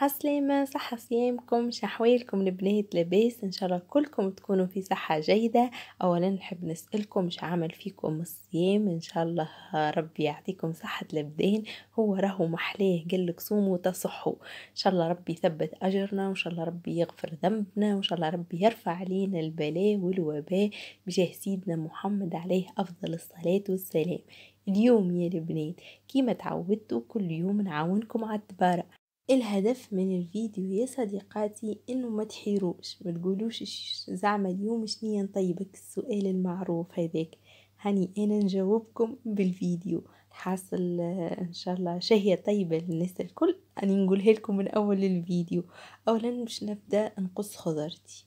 عسلامة صحة صيامكم شحوالكم البنات لباس ان شاء الله كلكم تكونوا في صحة جيدة اولا نحب نسألكم مش عمل فيكم الصيام ان شاء الله ربي يعطيكم صحة الابدان هو راهو محلاه لك صوموا تصحوا ان شاء الله ربي يثبت اجرنا وان شاء الله ربي يغفر ذنبنا وان شاء الله ربي يرفع علينا البلاء والوباء بجاه سيدنا محمد عليه افضل الصلاة والسلام اليوم يا البنات كيما تعودتوا كل يوم نعاونكم على التبارك الهدف من الفيديو يا صديقاتي انه ما تحيروش ما تقولوش زعما اليوم شنيا نطيبك السؤال المعروف هذاك هاني انا نجاوبكم بالفيديو حاصل آه، ان شاء الله شهية طيبة للناس الكل اني نقولها لكم من اول الفيديو اولا باش نبدا نقص خضرتي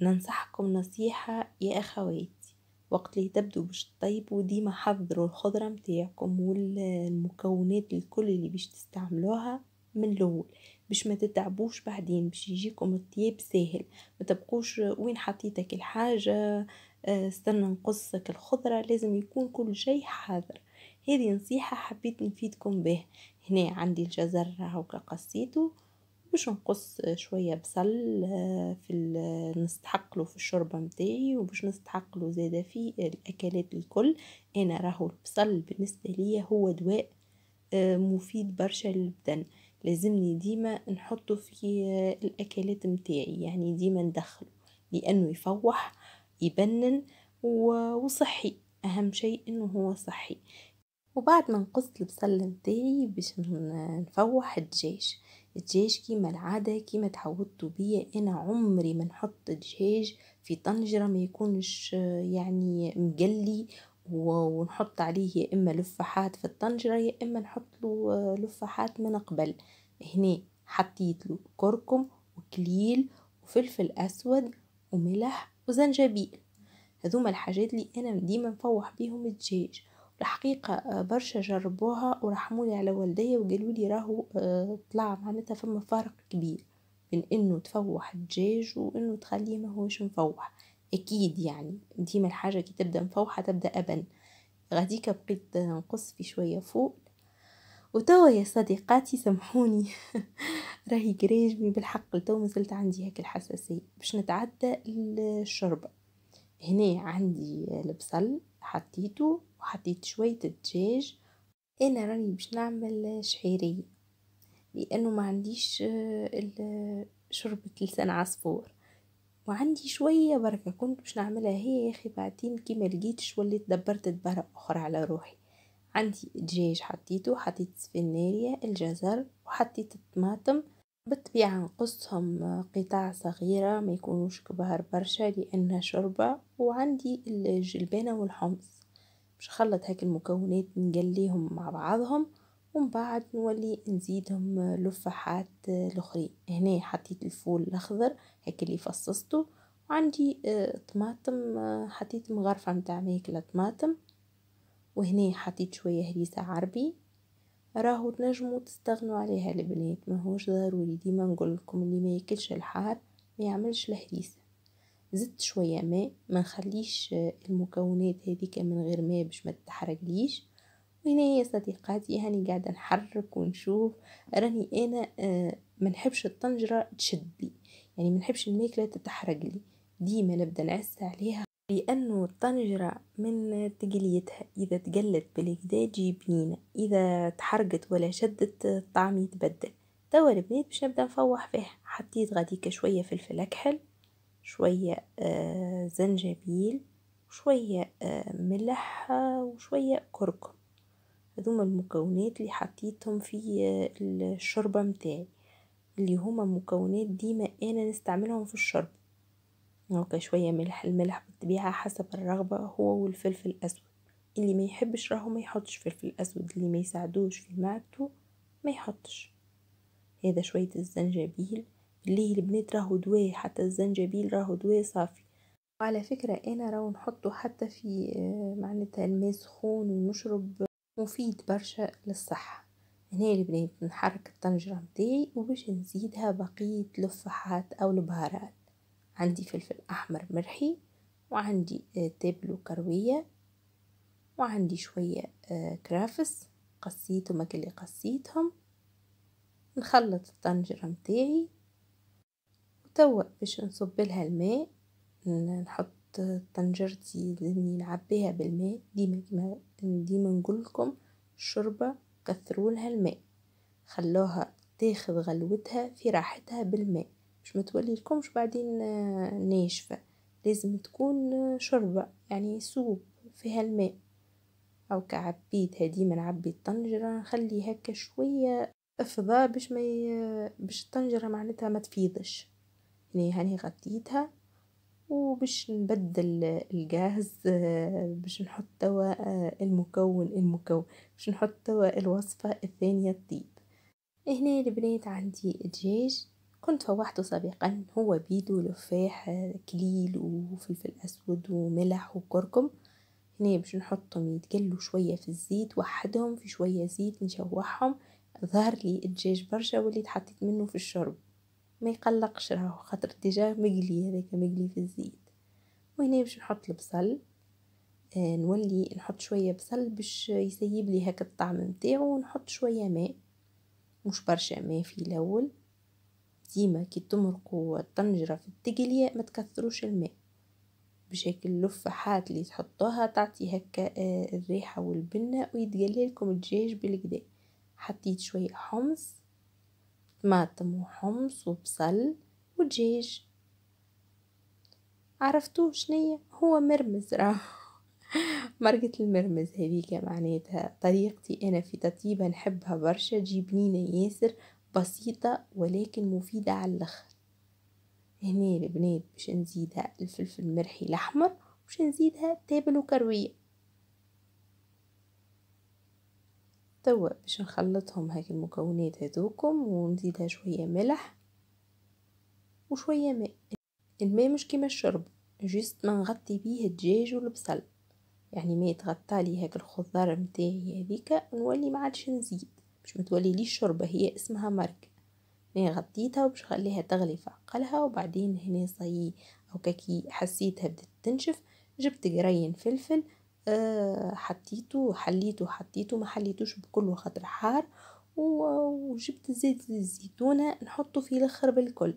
ننصحكم نصيحة يا اخواتي وقت اللي تبدو باش تطيبوا ديما حضروا الخضرة متاعكم والمكونات الكل اللي باش تستعملوها من الاول باش ما تتعبوش بعدين باش يجيكم الطياب ساهل ما تبقوش وين حطيتك الحاجه آه، استنى نقصك الخضره لازم يكون كل شيء حاضر هذه نصيحه حبيت نفيدكم به هنا عندي الجزر هاكا قصيته باش نقص شويه بصل آه، في نستحق له في الشوربه متاعي وباش نستحق له زاده في الاكلات الكل انا راهو البصل بالنسبه ليا هو دواء آه، مفيد برشا للبدن لازمني ديما نحطه في الاكلات متاعي يعني ديما ندخله لانه يفوح يبنن وصحي اهم شيء انه هو صحي وبعد ما نقص البصل متاعي باش نفوح الدجاج الدجاج كيما العاده كيما تعودتوا بيا انا عمري ما نحط دجاج في طنجره ما يكونش يعني مقلي ونحط عليه يا اما لفاحات في الطنجره يا اما نحط له آه، لفاحات من قبل هنا حطيت له كركم وكليل وفلفل اسود وملح وزنجبيل هذوما الحاجات اللي انا ديما نفوح بيهم الدجاج الحقيقه آه، برشا جربوها ورحمولي على والدي وقالوا لي راهو آه، طلع معناتها فما فرق كبير بين انه تفوح الدجاج وانه تخليه ماهوش مفوح أكيد يعني ديما الحاجة كي تبدأ مفوحه تبدا ابن غاديك بقيت نقص في شوية فوق وتوا يا صديقاتي سامحوني راهي كريجمي بالحق لتو مازلت عندي هيك الحساسية باش نتعدى الشوربة هنا عندي البصل حطيته وحطيت شوية الدجاج انا راني باش نعمل شعيرية لانه ما عنديش شوربة لسان عصفور وعندي شوية بركة كنت باش نعملها هي يا أخي بعدين كي ما لقيتش وليت دبرت دبرة أخرى على روحي عندي دجاج حطيته حطيت سفنارية الجزر وحطيت الطماطم بالطبيعة نقصهم قطع صغيرة ما يكونوش كبار برشا لأنها شربة وعندي الجلبانة والحمص باش نخلط هاك المكونات نقليهم مع بعضهم ومن بعد نولي نزيدهم لفاحات الاخرين هنا حطيت الفول الاخضر هيك اللي فصصته وعندي آه، طماطم آه، حطيت مغرفه متاع ماكله طماطم وهنا حطيت شويه هريسه عربي راهو تنجموا تستغنوا عليها البنات ماهوش ضروري ديما نقول لكم اللي ما ياكلش الحار ما يعملش الهريسه زدت شويه ماء ما نخليش آه، المكونات هذيك من غير ماء باش ما تتحرقليش وهنا يا صديقاتي هاني قاعدة نحرك ونشوف راني أنا آه، ما منحبش الطنجرة تشدي يعني منحبش الماكلة تتحرق لي ديما نبدأ نعس عليها لأنه الطنجرة من تقليتها إذا تقلت بالكدا تجي بنينة إذا تحرقت ولا شدت الطعم يتبدل توا البنات باش نبدا نفوح فيها حطيت غاديك شويه فلفل اكحل شويه آه، زنجبيل شويه آه، ملح وشويه كركم هذوما المكونات اللي حطيتهم في آه، الشوربه متاعي اللي هما مكونات ديما انا نستعملهم في الشرب هكا شويه ملح الملح بالطبيعه حسب الرغبه هو والفلفل الاسود اللي ما يحبش راهو ما يحطش فلفل اسود اللي ما يساعدوش في معدته ما يحطش هذا شويه الزنجبيل اللي البنات راهو دواء حتى الزنجبيل راهو دواء صافي وعلى فكره انا راهو نحطه حتى في آه، معناتها الماء سخون ونشرب مفيد برشا للصحة هنا البنات نحرك الطنجرة متاعي وباش نزيدها بقية لفحات أو البهارات عندي فلفل أحمر مرحي وعندي آه، تابلو كروية وعندي شوية آه، كرافس قصيتهم اللي قصيتهم نخلط الطنجرة متاعي وتوا باش نصب لها الماء نحط طنجرتي اللي نعبيها بالماء ديما كيما ديما نقولكم الشوربة كثرولها الماء خلوها تاخذ غلوتها في راحتها بالماء باش ما توليلكمش بعدين آه، ناشفة لازم تكون آه، شوربة يعني سوب فيها الماء او كعبيتها ديما نعبي الطنجرة نخلي هكا شوية افضى باش ما باش الطنجرة معناتها ما تفيضش يعني هاني غطيتها وباش نبدل الجاهز آه، باش نحط توا آه، المكون المكون باش نحط توا الوصفة الثانية الطيب هنا البنات عندي دجاج كنت فوحته سابقا هو بيدو لفاح آه، كليل وفلفل اسود وملح وكركم هنا باش نحطهم يتقلوا شويه في الزيت وحدهم في شويه زيت نشوحهم ظهر لي الدجاج برشا واللي تحطيت منه في الشرب ما يقلقش راهو خاطر ديجا مقلي هذاك مقلي في الزيت وهنا باش نحط البصل آه، نولي نحط شويه بصل باش يسيب لي هكا الطعم نتاعو ونحط شويه ماء مش برشا ماء في الاول ديما كي تمرقوا الطنجره في التقليه ما تكثروش الماء بشكل هيك اللفاحات اللي تحطوها تعطي هكا آه، الريحه والبنه ويتقلي لكم الدجاج بالكدا حطيت شويه حمص طماطم وحمص وبصل ودجاج عرفتو شنية هو مرمز راه مرقة المرمز هذيك معناتها طريقتي أنا في تطيبها نحبها برشا جبنينة ياسر بسيطة ولكن مفيدة على الآخر هنا البنات باش نزيدها الفلفل المرحي الأحمر باش نزيدها تابل وكروية توا باش نخلطهم هاك المكونات هذوكم ونزيدها شويه ملح وشويه ماء الماء مش كيما الشرب جست ما نغطي بيه الدجاج والبصل يعني ما يتغطى لي هاك الخضار متاعي هذيك نولي ما عادش نزيد باش ما تولي لي شوربه هي اسمها مرق ما غطيتها وباش نخليها تغلي في عقلها وبعدين هنا صي او كاكي حسيتها بدت تنشف جبت قرين فلفل آه، حطيته حليته حطيته ما حليتوش بكل خاطر حار وجبت زيت الزيتونة نحطه في الاخر بالكل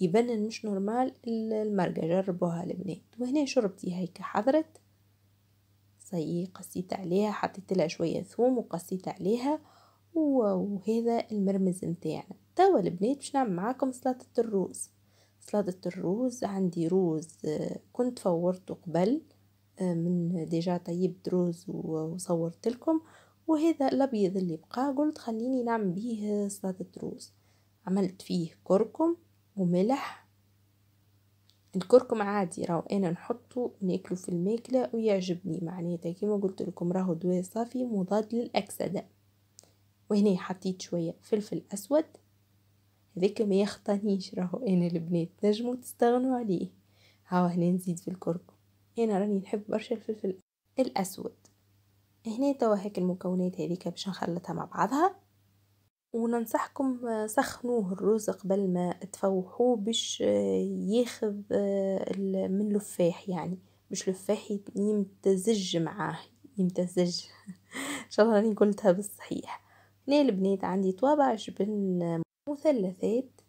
يبان مش نورمال المرقة جربوها البنات وهنا شربتي هيك حضرت صي قصيت عليها حطيت لها شوية ثوم وقصيت عليها وهذا المرمز نتاعنا توا البنات باش نعمل معاكم سلطة الروز سلطة الروز عندي روز آه، كنت فورته قبل من ديجا طيب دروز وصورت لكم وهذا الابيض اللي بقى قلت خليني نعمل بيه سلطه دروز عملت فيه كركم وملح الكركم عادي راهو انا نحطه ناكله في الماكله ويعجبني معناتها كيما قلت لكم راهو دواء صافي مضاد للاكسده وهنا حطيت شويه فلفل اسود هذاك ما يخطانيش راهو انا البنات نجمو تستغنوا عليه هاو هنا نزيد في الكركم هنا راني نحب برشا الفلفل الأسود هنا توا هيك المكونات هذيك باش نخلطها مع بعضها وننصحكم آه، سخنوه الرز قبل ما تفوحوه باش آه، ياخذ آه، من لفاح يعني باش لفاح يمتزج معاه يمتزج ان شاء الله راني قلتها بالصحيح هنا البنات عندي طوابع جبن مثلثات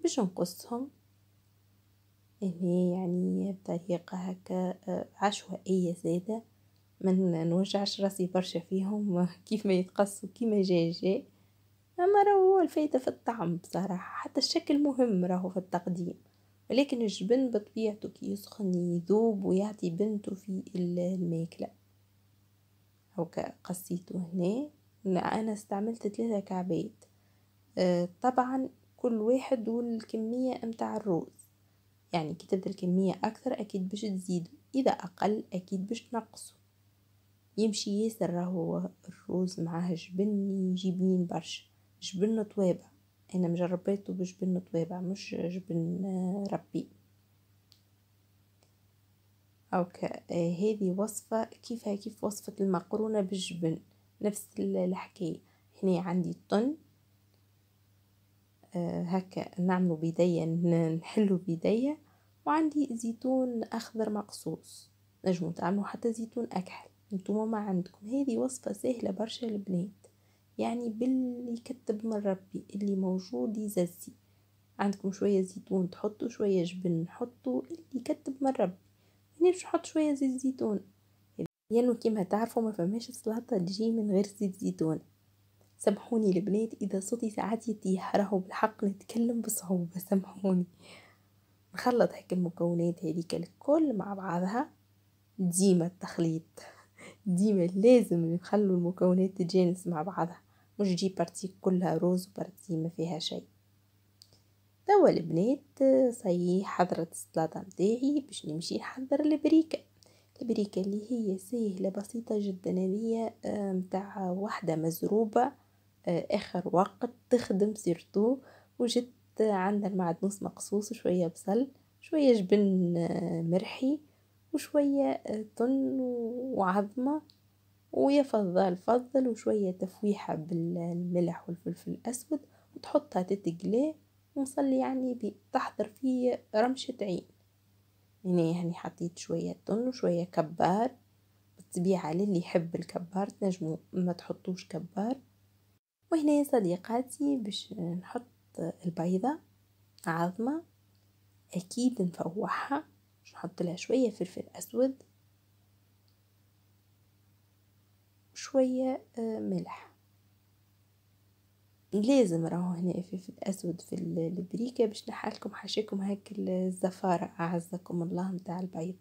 باش نقصهم أني يعني بطريقة هكا آه، عشوائية زادة ما نوجعش راسي برشا فيهم كيف ما يتقصوا كيما جاي جاي أما راهو الفايدة في الطعم بصراحة حتى الشكل مهم راهو في التقديم ولكن الجبن بطبيعته كي يسخن يذوب ويعطي بنته في الماكلة هكا قصيته هنا أنا استعملت ثلاثة كعبات آه، طبعا كل واحد والكمية متاع الروز يعني كي تبدا كمية أكثر أكيد باش تزيدو إذا أقل أكيد باش تنقصو يمشي ياسر راهو الروز معاه جبن يجي بنين برشا جبن طويبة أنا مجرباتو بجبن طويبة مش جبن آه، ربي أوكا آه، هذه وصفة كيفها كيف وصفة المقرونة بالجبن نفس الحكاية هنا عندي طن آه، هكا نعملو بيديا نحلو بيديا وعندي زيتون أخضر مقصوص نجمو تعملو حتى زيتون أكحل نتوما ما عندكم هذه وصفة سهلة برشا البنات يعني باللي كتب من ربي اللي موجود يززي عندكم شوية زيتون تحطوا شوية جبن حطوا اللي كتب من ربي يعني باش نحط شوية زيت زيتون لأنه يعني كيما تعرفوا ما فماش سلطة تجي من غير زيت زيتون سامحوني البنات إذا صوتي ساعات يتيح راهو بالحق نتكلم بصعوبة سامحوني نخلط هيك المكونات هذيك الكل مع بعضها ديما التخليط ديما لازم نخلو المكونات تتجانس مع بعضها مش جي بارتي كلها روز وبارتي ما فيها شيء توا البنات صي حضرت السلطة متاعي باش نمشي نحضر البريكة البريكة اللي هي سهلة بسيطة جدا هي آه، متاع وحدة مزروبة آه، آخر وقت تخدم سيرتو وجد عندنا المعدنوس مقصوص شوية بصل شوية جبن آه، مرحي وشوية آه، طن وعظمة ويفضل فضل وشوية تفويحة بالملح والفلفل الأسود وتحطها تتقلي ونصلي يعني تحضر فيه رمشة عين هنا يعني, يعني حطيت شوية طن وشوية كبار بالطبيعة للي يحب الكبار تنجموا ما تحطوش كبار وهنا يا صديقاتي باش نحط البيضة عظمة أكيد نفوحها باش نحط لها شوية فلفل أسود شوية آه، ملح لازم راهو هنا فلفل أسود في البريكة باش نحالكم حاشاكم هاك الزفارة أعزكم الله متاع البيض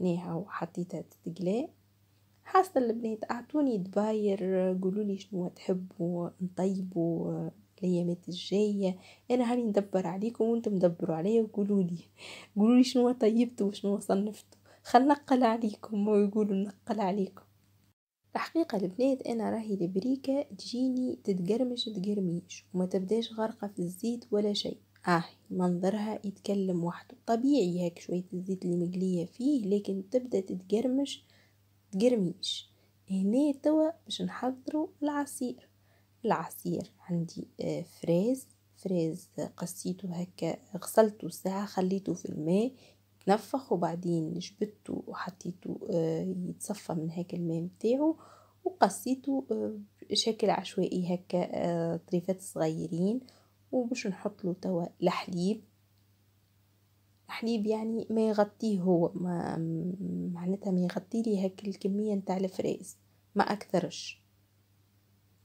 هنا هاو حطيتها تتقلى حاسة البنات أعطوني دباير قولولي شنو تحبوا نطيبوا الايامات الجايه انا هاني ندبر عليكم وانتم دبروا عليا وقولوا لي قولوا لي شنو طيبتوا وشنو صنفتوا خل نقل عليكم ويقولوا نقل عليكم الحقيقه البنات انا راهي البريكه تجيني تتقرمش تقرميش وما تبداش غرقه في الزيت ولا شيء اه منظرها يتكلم وحده طبيعي هيك شويه الزيت اللي مقليه فيه لكن تبدا تتقرمش تقرميش هنا توا باش نحضروا العصير العصير عندي آه، فريز فريز قصيته هكا غسلته ساعة خليته في الماء تنفخ وبعدين جبته وحطيته آه، يتصفى من هيك الماء متاعه وقصيته بشكل آه، عشوائي هكا طريفات صغيرين وباش نحط له توا الحليب الحليب يعني ما يغطيه هو ما معناتها ما يغطي لي هكا الكميه نتاع الفريز ما اكثرش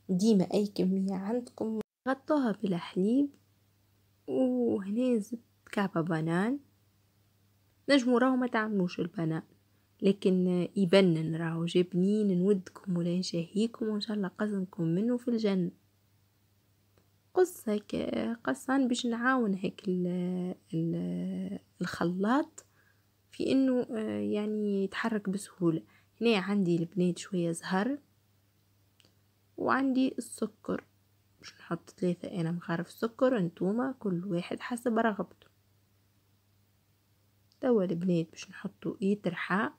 ديما اي كمية عندكم غطوها بالحليب وهنا زدت كعبة بنان نجمو راهو ما تعملوش البنان لكن يبنن راهو جبنين نودكم ولا نشهيكم وان شاء الله قزنكم منه في الجنة قص هيك قصان باش نعاون هيك ال ال الخلاط في انه آه، يعني يتحرك بسهوله هنا عندي البنات شويه زهر وعندي السكر مش نحط ثلاثة أنا مخارف سكر انتوما كل واحد حسب رغبته توا البنات باش نحطو يترحى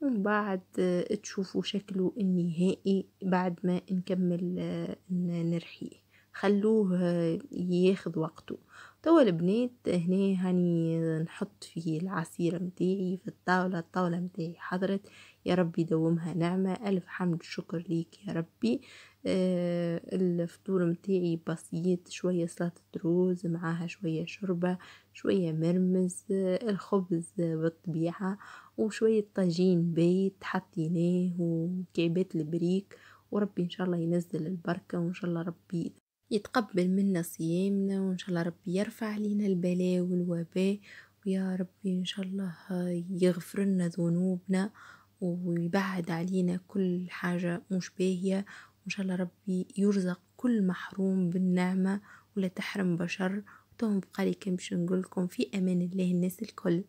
ومن بعد آه، تشوفوا شكله النهائي بعد ما نكمل آه، نرحيه خلوه آه، ياخذ وقته توا البنات هنا هاني نحط فيه العصير متاعي في الطاوله الطاوله متاعي حضرت يا ربي دومها نعمة ألف حمد شكر ليك يا ربي آه الفطور متاعي بسيط شوية سلطة روز معاها شوية شوربة شوية مرمز آه الخبز بالطبيعة وشوية طاجين بيت حطيناه وكعبات البريك وربي إن شاء الله ينزل البركة وإن شاء الله ربي يتقبل منا صيامنا وإن شاء الله ربي يرفع علينا البلاء والوباء ويا ربي إن شاء الله يغفر لنا ذنوبنا ويبعد علينا كل حاجة مش باهية وإن شاء الله ربي يرزق كل محروم بالنعمة ولا تحرم بشر وتهم بقالي كان نقولكم في أمان الله الناس الكل